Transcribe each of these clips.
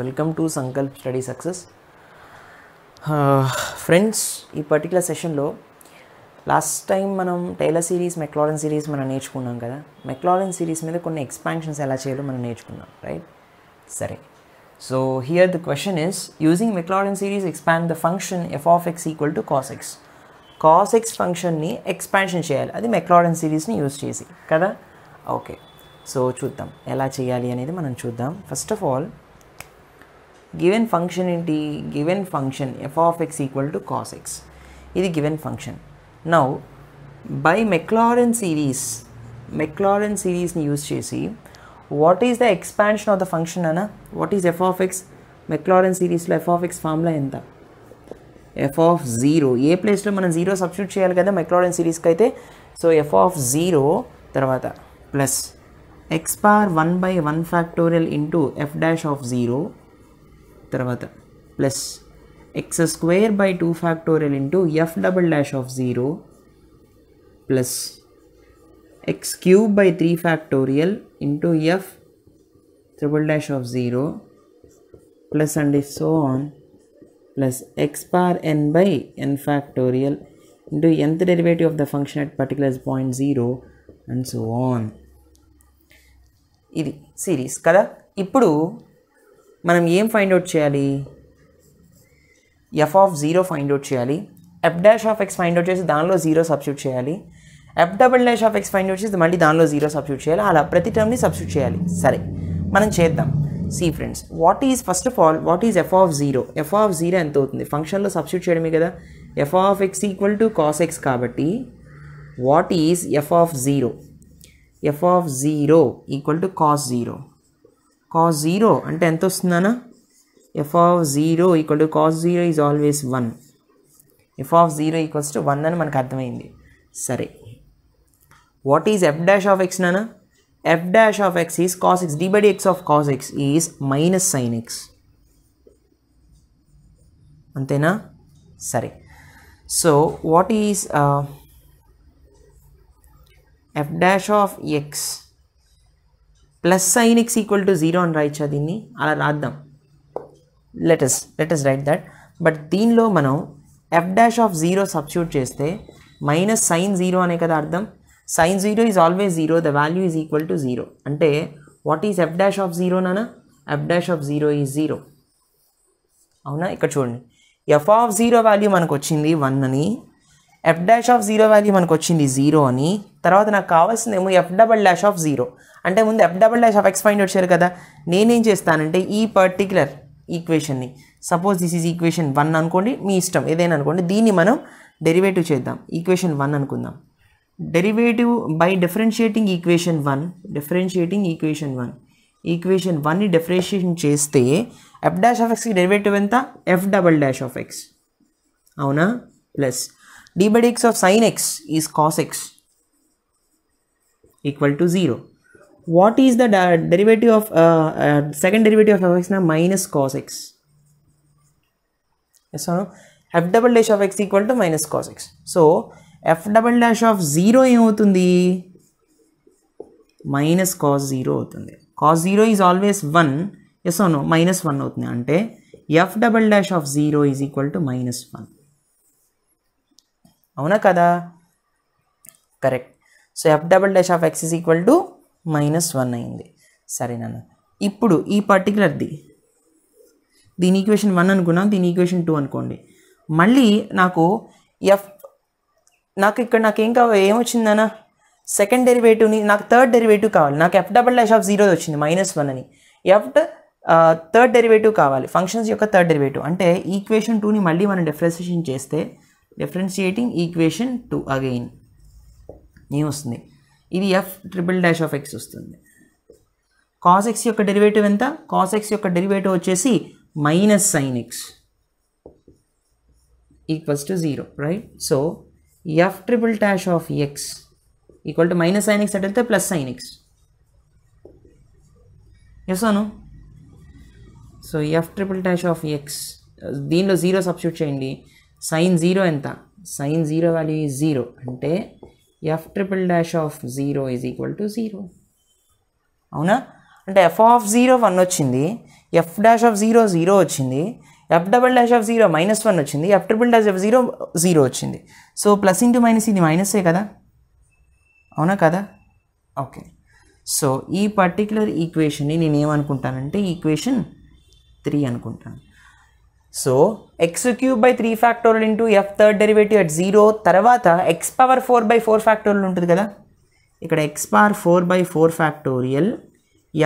Welcome to Sankalp study success friends ఈ particular సెషన్లో last time మనం టైలర్ సిరీస్ మెక్లారెన్ సిరీస్ మనం నేర్చుకున్నాం కదా మెక్లారెన్ సిరీస్ మీద కొన్ని ఎక్స్పాన్షన్స్ ఎలా చేయాలో మనం నేర్చుకున్నాం రైట్ సరే so here the question is using Maclaurin series expand the function f of x equal to cos x cos x ఫంక్షన్ని ఎక్స్పాన్షన్ చేయాలి అది మెక్లాడన్ సిరీస్ని యూజ్ చేసి కదా ఓకే సో చూద్దాం ఎలా చేయాలి అనేది మనం చూద్దాం first of all given function ఏంటి given function f of x equal to cos x ఇది given function now by Maclaurin series Maclaurin సిరీస్ని యూజ్ చేసి what is the expansion of the function అనా what is f of x Maclaurin సిరీస్లో f of x formula ఎంత f of zero ఏ ప్లేస్లో మనం zero substitute చేయాలి కదా మెక్లాడన్ సిరీస్కి అయితే సో ఎఫ్ ఆఫ్ జీరో తర్వాత plus x power one by one factorial into f dash of zero తర్వాత plus x square by two factorial into f double dash of zero plus x cube by three factorial into f triple dash of zero plus and so on plus x power n by n factorial into ఎంత derivative of the function at particulars point zero and so on ఇది series కదా ఇప్పుడు మనం ఏం find out చేయాలి f of zero find out చేయాలి f dash of x find out చేసి దానిలో జీరో సబ్స్ట్యూట్ చేయాలి f double dash of x find out చేసి మళ్ళీ దానిలో జీరో సబ్స్ట్యూట్ చేయాలి అలా ప్రతి టర్మ్ని సబ్స్ట్యూట్ చేయాలి సరే మనం చేద్దాం see friends what is first of all what is f of zero f of zero ఎంత అవుతుంది ఫంక్షన్లో సబ్స్టిట్యూట్ చేయడమే కదా f of x equal to cos x కాబట్టి what is f of zero f of zero equal to cos zero cos zero అంటే ఎంత వస్తుందనా f of zero equal to cos zero is always one f of zero equals to one అని మనకు అర్థమైంది సరే what is f dash of x నానా f dash of x is cos x, d by dx of cos x is minus sin x. అంతేనా సరే so what is f dash of x plus sine x equal to zero అని రాయొచ్చా దీన్ని అలా రాద్దాం let's let's write that but దీనిలో మనం f dash of zero substitute చేస్తే మైనస్ సైన్ జీరో అనే కదా అర్థం sine zero is always zero the value is equal to zero అంటే what is f dash of zero నానా f dash of zero is zero అవునా ఇక్కడ చూడండి F of zero value మనకు వచ్చింది వన్ అని f dash of zero value మనకు వచ్చింది జీరో అని తర్వాత నాకు కావాల్సిందేమో f double dash of zero అంటే ముందు f double dash of x find వచ్చారు కదా నేనేం చేస్తానంటే ఈ పర్టికులర్ ఈక్వేషన్ని suppose this is equation one అనుకోండి మీ ఇష్టం ఏదైనా అనుకోండి దీన్ని మనం డెరివేటివ్ చేద్దాం ఈక్వేషన్ వన్ అనుకుందాం derivative by differentiating equation one differentiating equation one equation వన్ని డిఫరెన్షియేషన్ చేస్తే ఎఫ్ డాష్ ఆఫ్ ఎక్స్కి డెరివేటివ్ ఎంత f double dash of x అవునా plus d by dx of sine x is cos x equal to zero what is the derivative of second derivative of f x minus cos x yes f double dash of x equal to minus cos x so f double dash of zero ఏమవుతుంది minus cos zero అవుతుంది cos zero is always one yes అవును minus one అవుతుంది అంటే f double dash of zero is equal to minus one అవునా కదా correct so f double dash of x is equal to minus one అయింది సరేనన్న ఇప్పుడు ఈ పర్టికులర్ది దీని ఈక్వేషన్ వన్ అనుకున్నాం దీని ఈక్వేషన్ టూ అనుకోండి మళ్ళీ నాకు ఎఫ్ నాకు ఇక్కడ నాకు ఏం కావాలి ఏమొచ్చిందనా సెకండ్ డెరివేటివ్ని నాకు థర్డ్ డెరివేటివ్ కావాలి నాకు f double dash of zero వచ్చింది మైనస్ వన్ అని ఎఫ్ థర్డ్ డెరివేటివ్ కావాలి ఫంక్షన్స్ యొక్క థర్డ్ డెరివేటివ్ అంటే ఈక్వేషన్ టూని మళ్ళీ మనం డిఫరెన్షియేషన్ చేస్తే డిఫరెన్షియేటింగ్ ఈక్వేషన్ టూ అగైన్ ఏమొస్తుంది ఇది f triple dash of x వస్తుంది కాస్ ఎక్స్ యొక్క డెరివేటివ్ ఎంత కాస్ ఎక్స్ యొక్క డెరివేటివ్ వచ్చేసి minus sine x equals to zero right so f triple dash of x equal to minus sine x అటు వెళ్తే plus sine x yes అను so f triple dash of x దీనిలో zero substitute చేయండి sine zero ఎంత sine zero value is zero అంటే f triple dash of zero is equal to zero అవునా అంటే f of zero one వచ్చింది f dash of zero zero వచ్చింది f double dash of zero minus one వచ్చింది f triple dash of zero zero వచ్చింది so plus into minus ఇది మైనసే కదా అవునా కదా ఓకే సో ఈ పర్టిక్యులర్ ఈక్వేషన్ని నేను ఏమనుకుంటానంటే ఈక్వేషన్ త్రీ అనుకుంటాను so x cube by three factorial into f third derivative at zero తర్వాత x power four by four factorial ఉంటుంది కదా ఇక్కడ x power four by four factorial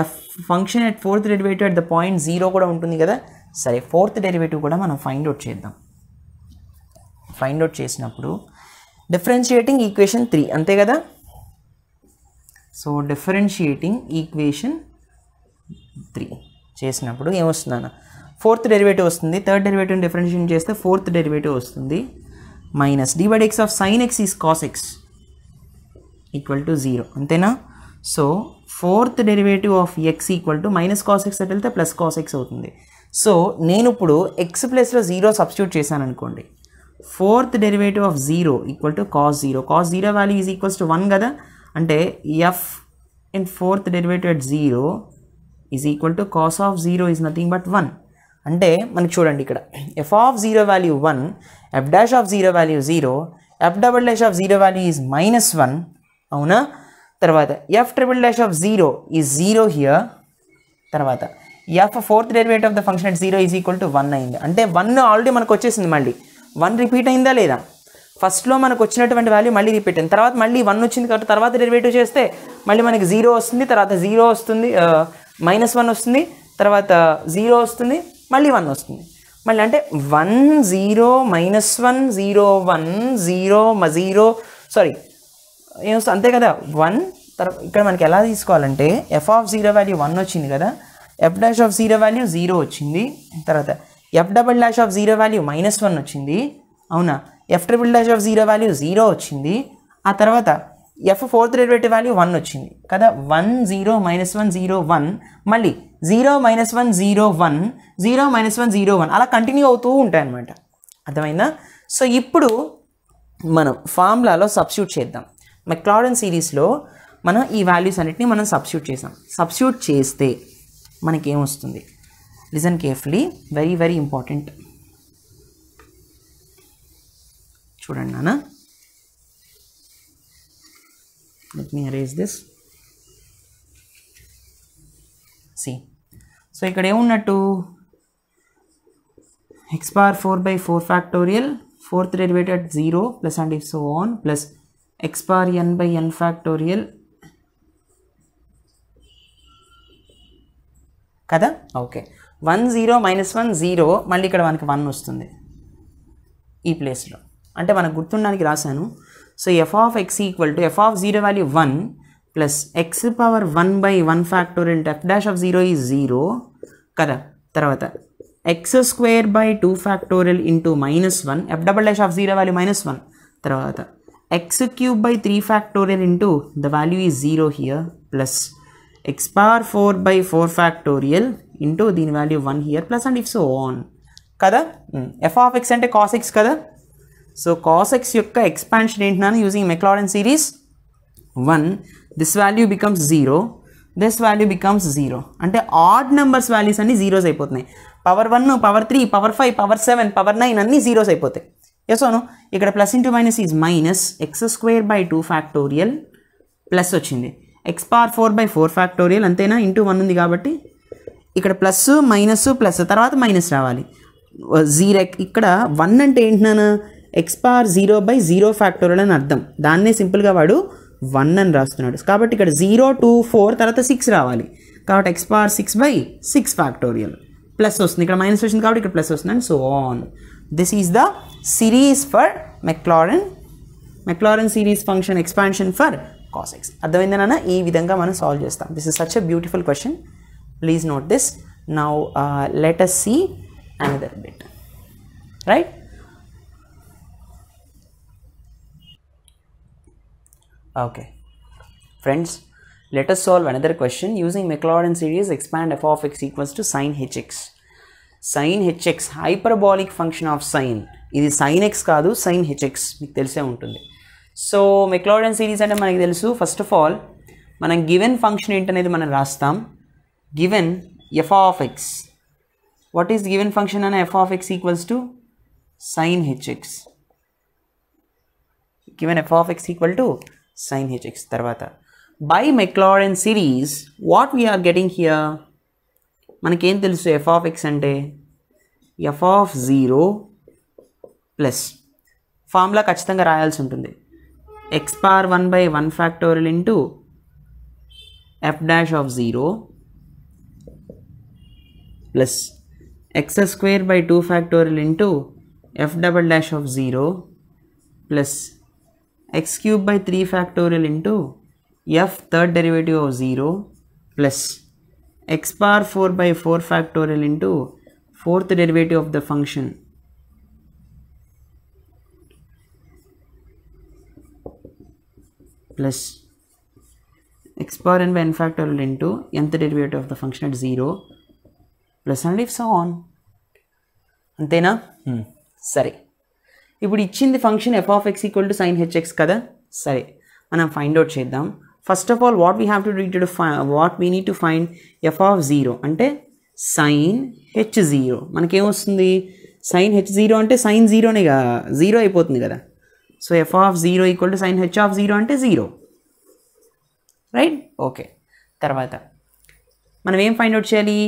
f function at fourth derivative at the point zero కూడా ఉంటుంది కదా సరే fourth derivative కూడా మనం ఫైండ్ అవుట్ చేద్దాం ఫైండ్ అవుట్ చేసినప్పుడు డిఫరెన్షియేటింగ్ ఈక్వేషన్ త్రీ అంతే కదా సో డిఫరెన్షియేటింగ్ ఈక్వేషన్ త్రీ చేసినప్పుడు ఏమొస్తుందన్న ఫోర్త్ డెరివేటివ్ వస్తుంది థర్డ్ డెరివేటివ్ డిఫరెన్షియేట్ చేస్తే ఫోర్త్ డెరివేటివ్ వస్తుంది minus divide x of sine x is cos x equal to zero అంతేనా so fourth derivative of x equal to minus cos x అటు వెళ్తే plus cos x అవుతుంది so నేను ఇప్పుడు x ప్లేస్లో zero substitute చేశాను అనుకోండి fourth derivative of zero equal to cos zero cos zero value is equals to one కదా అంటే f in fourth derivative at zero is equal to cos of zero is nothing but one అంటే మనకి చూడండి ఇక్కడ f of zero value one f dash of zero value zero f double dash of zero value is minus one అవునా తర్వాత f triple dash of zero is zero here తర్వాత f fourth derivate of the function at zero is equal to one అయింది అంటే one already మనకు వచ్చేసింది మళ్ళీ one repeat అయిందా లేదా ఫస్ట్లో మనకు వచ్చినటువంటి వాల్యూ మళ్ళీ రిపీట్ అయింది తర్వాత మళ్ళీ వన్ వచ్చింది కాబట్టి తర్వాత డెరివేటివ్ చేస్తే మళ్ళీ మనకి జీరో వస్తుంది తర్వాత జీరో వస్తుంది మైనస్ uh, వన్ వస్తుంది తర్వాత జీరో uh, వస్తుంది మళ్ళీ వన్ వస్తుంది మళ్ళీ అంటే one zero minus one zero one zero zero sorry ఏమొస్తుంది అంతే కదా వన్ తర్వాత ఇక్కడ మనకి ఎలా తీసుకోవాలంటే f of zero value one వచ్చింది కదా f dash of zero value zero వచ్చింది తర్వాత f double dash of zero value minus one వచ్చింది అవునా f triple dash of zero value zero వచ్చింది ఆ తర్వాత f fourth derivative value one వచ్చింది కదా one zero minus one zero one మళ్ళీ zero minus one zero one zero minus one zero one అలా continue అవుతూ ఉంటాయి అన్నమాట అర్థమైందా సో ఇప్పుడు మనం ఫార్ములాలో సబ్స్టిట్యూట్ చేద్దాం మెక్లాడన్ సిరీస్లో మనం ఈ వాల్యూస్ అన్నిటిని మనం సబ్స్టిట్యూట్ చేసాం సబ్స్టిట్యూట్ చేస్తే మనకి ఏమొస్తుంది listen carefully very very important చూడండి నాన్న let me arrange this see so ఇక్కడ ఏమున్నట్టు x power four by four factorial fourth derivated zero plus and if so on plus x power n by n factorial కదా okay one zero minus one zero మళ్ళీ ఇక్కడ మనకి one వస్తుంది ఈ ప్లేస్లో అంటే మనకు గుర్తుండడానికి రాశాను so f of x equal to f of zero value one plus x power one by one factor into f dash of zero ఈ జీరో కదా తర్వాత x square by two factorial into minus one f double dash of zero value minus one తర్వాత x cube by three factorial into the value is zero here plus x power 4 by 4 factorial into దీని value one here plus and if so on కదా f of x అంటే cos x కదా so cos x యొక్క expansion ఏంటన్నాను using Maclaurin series one this value becomes zero this value becomes zero అంటే odd numbers values అన్నీ zeros అయిపోతున్నాయి power one power three power five power seven power nine అన్నీ zeros అయిపోతాయి ఎసోను ఇక్కడ plus into minus is minus x square by two factorial plus వచ్చింది x power four by four factorial అంతేనా into one ఉంది కాబట్టి ఇక్కడ ప్లస్ మైనస్ ప్లస్ తర్వాత మైనస్ రావాలి జీరో ఇక్కడ వన్ అంటే ఏంటన్నాను x power zero by zero factorial అని అర్థం దాన్నే సింపుల్గా వాడు వన్ అని రాస్తున్నాడు కాబట్టి ఇక్కడ జీరో టూ ఫోర్ తర్వాత సిక్స్ రావాలి కాబట్టి x power six by six factorial plus వస్తుంది ఇక్కడ మైనస్ వచ్చింది కాబట్టి ఇక్కడ ప్లస్ వస్తుంది and so on this is the series for Maclaurin Maclaurin series function expansion for cos x అర్థమైందేనా ఈ విధంగా మనం సాల్వ్ చేస్తాం this is such a beautiful question please note this now let us see another bit right okay friends let us solve another question using Maclaurin series expand f of x equals to sin hx sin hx hyperbolic function of sin ఇది sin x కాదు sin hx మీకు తెలిసే ఉంటుంది so మెక్లాడన్ series అంటే మనకి తెలుసు first of all మనం given function ఏంటనేది మనం రాస్తాం given f of x what is given function అనే f of x equals to sine h x given f of x equal to sine h x తర్వాత by Maclaurin series what we are getting here మనకేం తెలుసు f of x అంటే f of zero plus formula ఖచ్చితంగా రాయాల్సి ఉంటుంది x power 1 by 1 factorial into f dash of 0 plus x square by 2 factorial into f double dash of 0 plus x cube by 3 factorial into f third derivative of 0 plus x power 4 by 4 factorial into fourth derivative of the function ప్లస్ x power n by n into ఎంత derivative of the function at zero plus and if so on అంతేనా hmm. సరే ఇప్పుడు ఇచ్చింది function f of x equal to sine h x కదా సరే మనం find out చేద్దాం first of all what we have to do to what we need to find f of zero అంటే sine h zero మనకేమొస్తుంది sine h zero అంటే sign జీరోనే కదా zero అయిపోతుంది కదా so f of zero equal to sine h of zero అంటే zero right okay తర్వాత మనం ఏం ఫైండ్ అవుట్ చేయాలి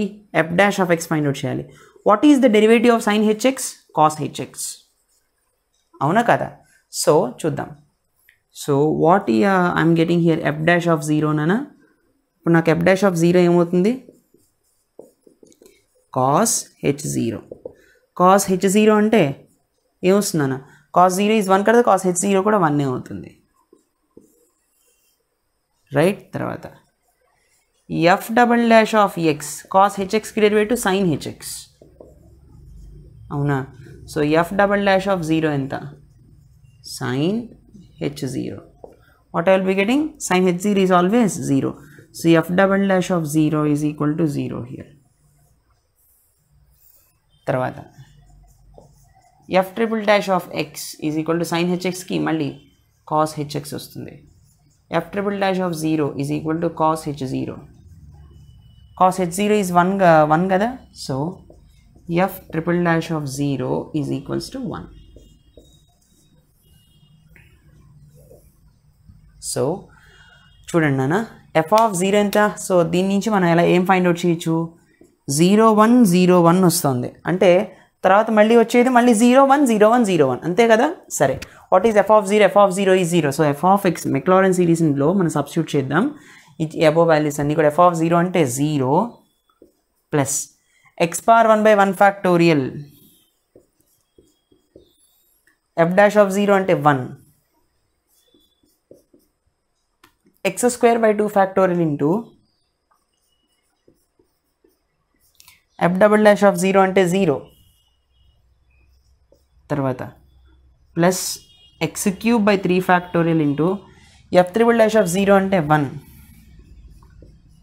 f dash of x find out చేయాలి what is the derivative of sine h x cos h x అవునా కదా సో చూద్దాం so what ఈ I'm getting here f dash of జీరోనా ఇప్పుడు నాకు ఎఫ్ డాష్ ఆఫ్ జీరో ఏమవుతుంది cos h zero cos h zero అంటే ఏమొస్తుందన్నా కాస్ జీరో ఈజ్ వన్ కదా కాస్ హెచ్ జీరో కూడా వన్నే అవుతుంది రైట్ తర్వాత f double dash of x cos హెచ్ఎక్స్కి డెరివేటివ్ సైన్ హెచ్ఎక్స్ అవునా so f double dash of zero ఎంత sine h zero what I will be getting sine h zero is always zero so f double dash of zero is equal to zero here తర్వాత f triple dash of x is equal to sine హెచ్ఎక్స్కి మళ్ళీ cos HX వస్తుంది f triple dash of zero is equal to cos h zero cos h zero is one one కదా so f triple dash of zero is equals to one so చూడండి నాన్న f of zero ఎంత so దీని నుంచి మనం ఎలా ఏం find out చేయొచ్చు జీరో వన్ జీరో వన్ వస్తుంది అంటే తర్వాత మళ్ళీ వచ్చేది మళ్ళీ zero one zero one zero one అంతే కదా సరే what is f of zero f of zero ఈ zero so f of x Maclaurin సిరీస్లో మనం సబ్స్టిట్యూట్ చేద్దాం ఈ అబో వాల్యూస్ అన్ని కూడా ఎఫ్ ఆఫ్ జీరో అంటే zero plus x power one by one factorial f dash of zero అంటే one x square by two factorial into f double dash of zero అంటే zero plus x cube by three factorial into f triple dash of zero అంటే one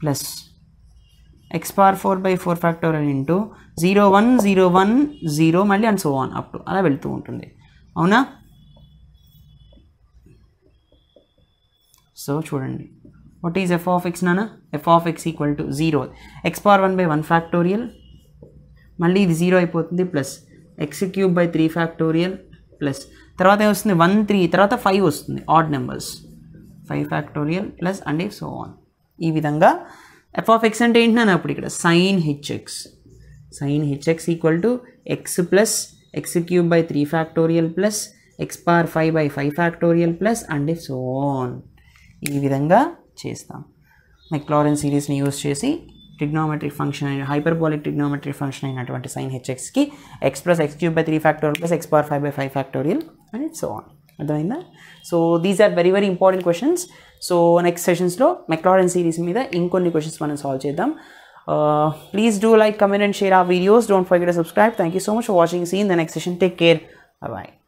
plus x power four by four factorial into zero one zero one zero మళ్ళీ and so on up to అలా వెళ్తూ ఉంటుంది అవునా so చూడండి what is f of x నానా f of x equal to zero x power one by one factorial మళ్ళీ ఇది జీరో అయిపోతుంది plus x cube by three factorial plus తర్వాత ఏమొస్తుంది వన్ త్రీ తర్వాత ఫైవ్ వస్తుంది odd numbers five factorial plus and so on ఈ విధంగా ఎఫ్ ఆఫ్ ఎక్స్ అంటే ఏంటన్నాను అప్పుడు ఇక్కడ sine h x sine h x equal to x plus x cube by three factorial plus x power five by five factorial plus and so on ఈ విధంగా చేస్తాం Maclaurin సిరీస్ని యూస్ చేసి trigonometry function hyperbolic trigonometry function अगर sine h x की x plus x cube by three factorial plus x power five by five factorial and so आर्थम so these are very very important question so next session Maclaurin series मैद इंकोनी question मैं साल्वेदा please do like comment and share आ video don't forget subscribe thank you so much for watching see in the next session take care bye bye